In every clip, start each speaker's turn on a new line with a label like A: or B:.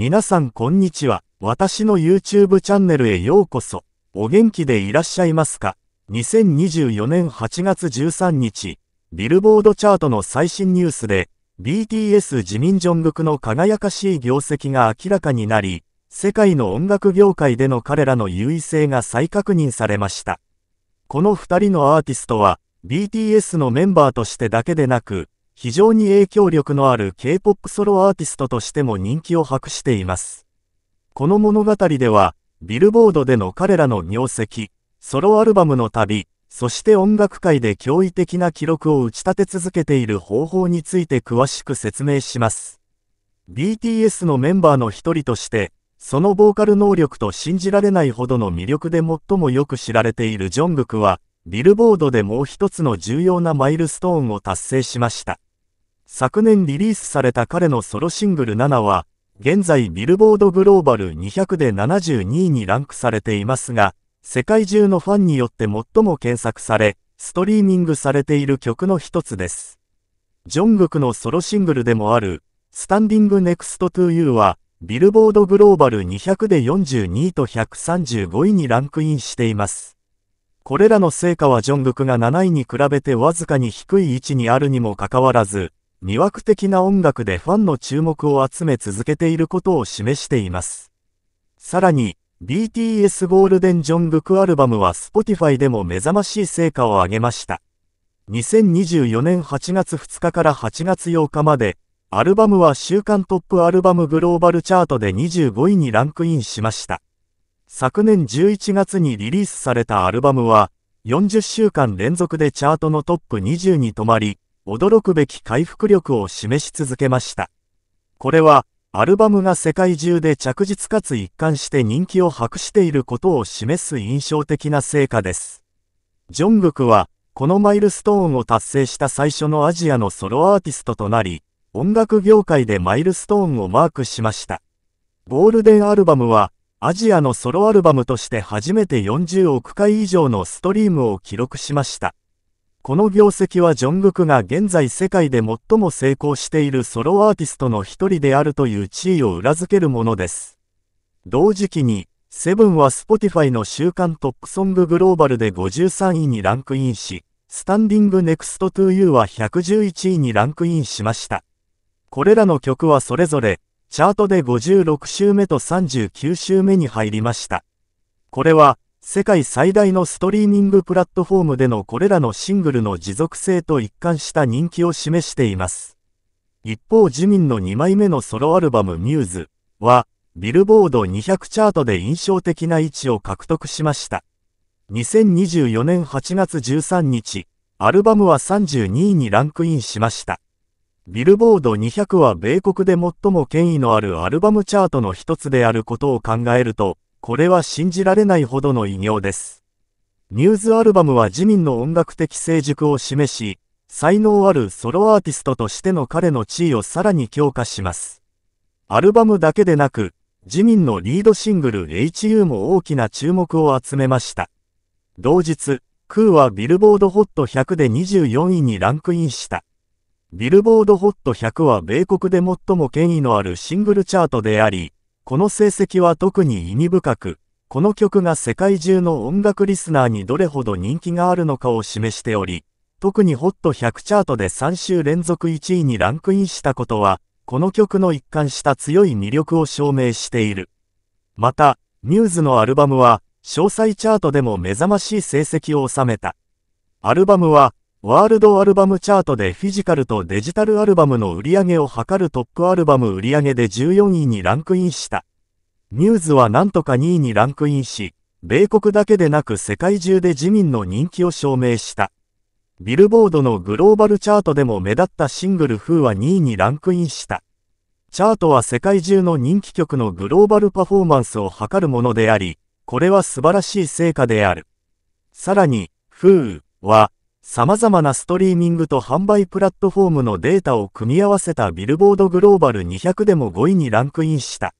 A: 皆さんこんにちは。私の YouTube チャンネルへようこそ。お元気でいらっしゃいますか ?2024 年8月13日、ビルボードチャートの最新ニュースで、BTS ジミンジョングクの輝かしい業績が明らかになり、世界の音楽業界での彼らの優位性が再確認されました。この二人のアーティストは、BTS のメンバーとしてだけでなく、非常に影響力のある K-POP ソロアーティストとしても人気を博しています。この物語では、ビルボードでの彼らの業績、ソロアルバムの旅、そして音楽界で驚異的な記録を打ち立て続けている方法について詳しく説明します。BTS のメンバーの一人として、そのボーカル能力と信じられないほどの魅力で最もよく知られているジョングクは、ビルボードでもう一つの重要なマイルストーンを達成しました。昨年リリースされた彼のソロシングル7は、現在ビルボードグローバル200で72位にランクされていますが、世界中のファンによって最も検索され、ストリーミングされている曲の一つです。ジョングクのソロシングルでもある、スタンディングネクストトゥーユーは、ビルボードグローバル200で42位と135位にランクインしています。これらの成果はジョングクが7位に比べてわずかに低い位置にあるにもかかわらず、魅惑的な音楽でファンの注目を集め続けていることを示しています。さらに、BTS ゴールデンジョングクアルバムは Spotify でも目覚ましい成果を上げました。2024年8月2日から8月8日まで、アルバムは週間トップアルバムグローバルチャートで25位にランクインしました。昨年11月にリリースされたアルバムは、40週間連続でチャートのトップ20に止まり、驚くべき回復力を示し続けました。これは、アルバムが世界中で着実かつ一貫して人気を博していることを示す印象的な成果です。ジョングクは、このマイルストーンを達成した最初のアジアのソロアーティストとなり、音楽業界でマイルストーンをマークしました。ゴールデンアルバムは、アジアのソロアルバムとして初めて40億回以上のストリームを記録しました。この業績はジョングクが現在世界で最も成功しているソロアーティストの一人であるという地位を裏付けるものです。同時期に、セブンは Spotify の週刊トップソンググローバルで53位にランクインし、スタンディングネクストトゥーユーは111位にランクインしました。これらの曲はそれぞれ、チャートで56週目と39週目に入りました。これは、世界最大のストリーミングプラットフォームでのこれらのシングルの持続性と一貫した人気を示しています。一方自民の2枚目のソロアルバムミューズは、ビルボード200チャートで印象的な位置を獲得しました。2024年8月13日、アルバムは32位にランクインしました。ビルボード200は米国で最も権威のあるアルバムチャートの一つであることを考えると、これは信じられないほどの偉業です。ニューズアルバムは自民の音楽的成熟を示し、才能あるソロアーティストとしての彼の地位をさらに強化します。アルバムだけでなく、自民のリードシングル HU も大きな注目を集めました。同日、クーはビルボードホット100で24位にランクインした。ビルボードホット100は米国で最も権威のあるシングルチャートであり、この成績は特に意味深く、この曲が世界中の音楽リスナーにどれほど人気があるのかを示しており、特にホット1 0 0チャートで3週連続1位にランクインしたことは、この曲の一貫した強い魅力を証明している。また、ミューズのアルバムは、詳細チャートでも目覚ましい成績を収めた。アルバムは、ワールドアルバムチャートでフィジカルとデジタルアルバムの売り上げを図るトップアルバム売り上げで14位にランクインした。ミューズはなんとか2位にランクインし、米国だけでなく世界中で自民の人気を証明した。ビルボードのグローバルチャートでも目立ったシングル風は2位にランクインした。チャートは世界中の人気曲のグローバルパフォーマンスを図るものであり、これは素晴らしい成果である。さらに、風は、様々なストリーミングと販売プラットフォームのデータを組み合わせたビルボードグローバル200でも5位にランクインした。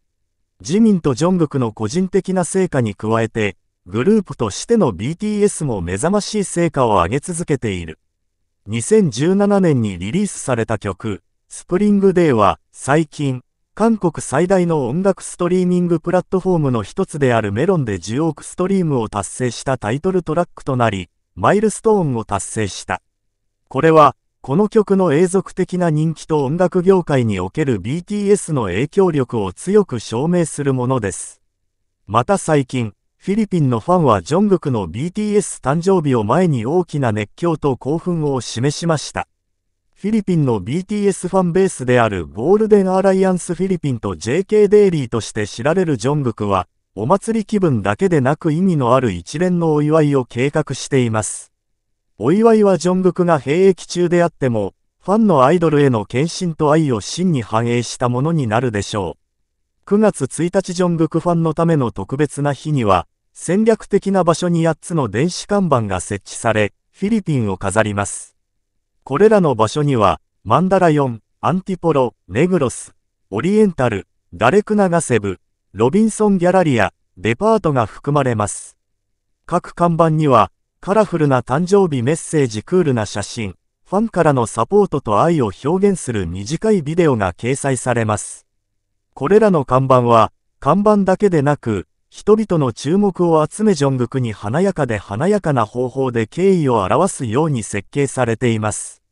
A: ジミンとジョングクの個人的な成果に加えて、グループとしての BTS も目覚ましい成果を上げ続けている。2017年にリリースされた曲、スプリングデーは最近、韓国最大の音楽ストリーミングプラットフォームの一つであるメロンで10億ストリームを達成したタイトルトラックとなり、マイルストーンを達成した。これは、この曲の永続的な人気と音楽業界における BTS の影響力を強く証明するものです。また最近、フィリピンのファンはジョングクの BTS 誕生日を前に大きな熱狂と興奮を示しました。フィリピンの BTS ファンベースであるゴールデンアライアンスフィリピンと JK デイリーとして知られるジョングクは、お祭り気分だけでなく意味のある一連のお祝いを計画しています。お祝いはジョングクが兵役中であっても、ファンのアイドルへの献身と愛を真に反映したものになるでしょう。9月1日ジョングクファンのための特別な日には、戦略的な場所に8つの電子看板が設置され、フィリピンを飾ります。これらの場所には、マンダラヨン、アンティポロ、ネグロス、オリエンタル、ダレクナガセブ、ロビンソンギャラリア、デパートが含まれます。各看板には、カラフルな誕生日メッセージクールな写真、ファンからのサポートと愛を表現する短いビデオが掲載されます。これらの看板は、看板だけでなく、人々の注目を集めジョングクに華やかで華やかな方法で敬意を表すように設計されています。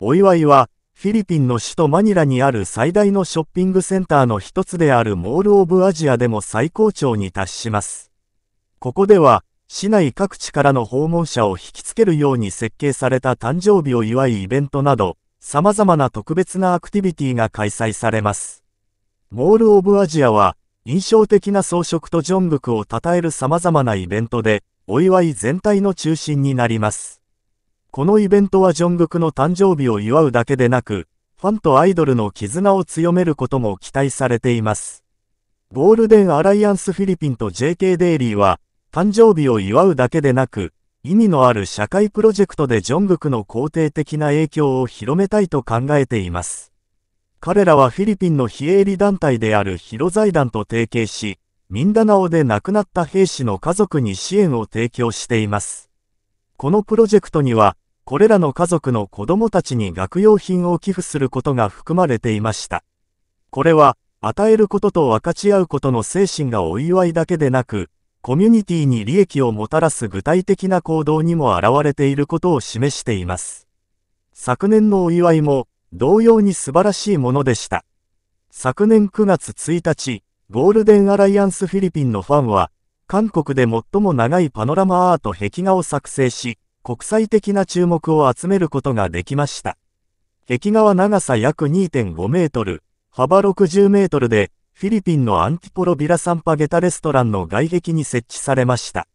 A: お祝いは、フィリピンの首都マニラにある最大のショッピングセンターの一つであるモール・オブ・アジアでも最高潮に達します。ここでは、市内各地からの訪問者を引きつけるように設計された誕生日を祝いイベントなど、様々な特別なアクティビティが開催されます。モール・オブ・アジアは、印象的な装飾とジョングクを称える様々なイベントで、お祝い全体の中心になります。このイベントはジョングクの誕生日を祝うだけでなく、ファンとアイドルの絆を強めることも期待されています。ゴールデンアライアンスフィリピンと JK デイリーは、誕生日を祝うだけでなく、意味のある社会プロジェクトでジョングクの肯定的な影響を広めたいと考えています。彼らはフィリピンの非営利団体であるヒロ財団と提携し、ミンダナオで亡くなった兵士の家族に支援を提供しています。このプロジェクトには、これらの家族の子供たちに学用品を寄付することが含まれていました。これは、与えることと分かち合うことの精神がお祝いだけでなく、コミュニティに利益をもたらす具体的な行動にも現れていることを示しています。昨年のお祝いも、同様に素晴らしいものでした。昨年9月1日、ゴールデンアライアンスフィリピンのファンは、韓国で最も長いパノラマアート壁画を作成し、国際的な注目を集めることができました。壁画は長さ約2.5メートル、幅60メートルで、フィリピンのアンティポロビラサンパゲタレストランの外壁に設置されました。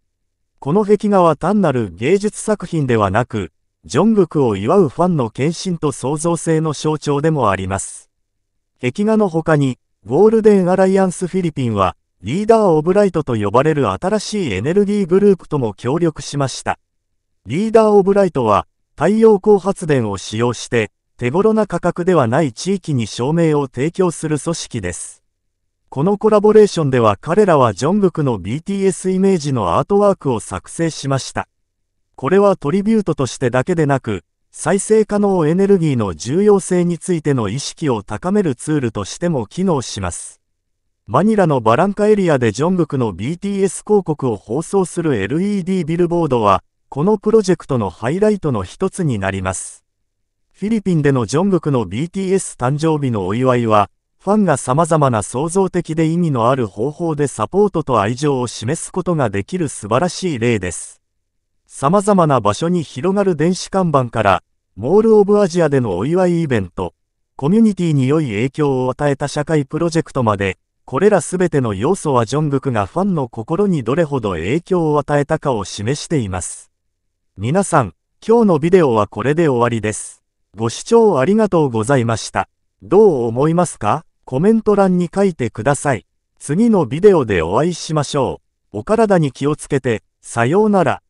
A: この壁画は単なる芸術作品ではなく、ジョングクを祝うファンの献身と創造性の象徴でもあります。壁画の他に、ゴールデンアライアンスフィリピンは、リーダー・オブライトと呼ばれる新しいエネルギーグループとも協力しました。リーダー・オブライトは、太陽光発電を使用して、手頃な価格ではない地域に照明を提供する組織です。このコラボレーションでは彼らはジョングクの BTS イメージのアートワークを作成しました。これはトリビュートとしてだけでなく、再生可能エネルギーの重要性についての意識を高めるツールとしても機能します。マニラのバランカエリアでジョングクの BTS 広告を放送する LED ビルボードは、このプロジェクトのハイライトの一つになります。フィリピンでのジョングクの BTS 誕生日のお祝いは、ファンが様々な創造的で意味のある方法でサポートと愛情を示すことができる素晴らしい例です。様々な場所に広がる電子看板から、モール・オブ・アジアでのお祝いイベント、コミュニティに良い影響を与えた社会プロジェクトまで、これら全ての要素はジョングクがファンの心にどれほど影響を与えたかを示しています。皆さん、今日のビデオはこれで終わりです。ご視聴ありがとうございました。どう思いますかコメント欄に書いてください。次のビデオでお会いしましょう。お体に気をつけて、さようなら。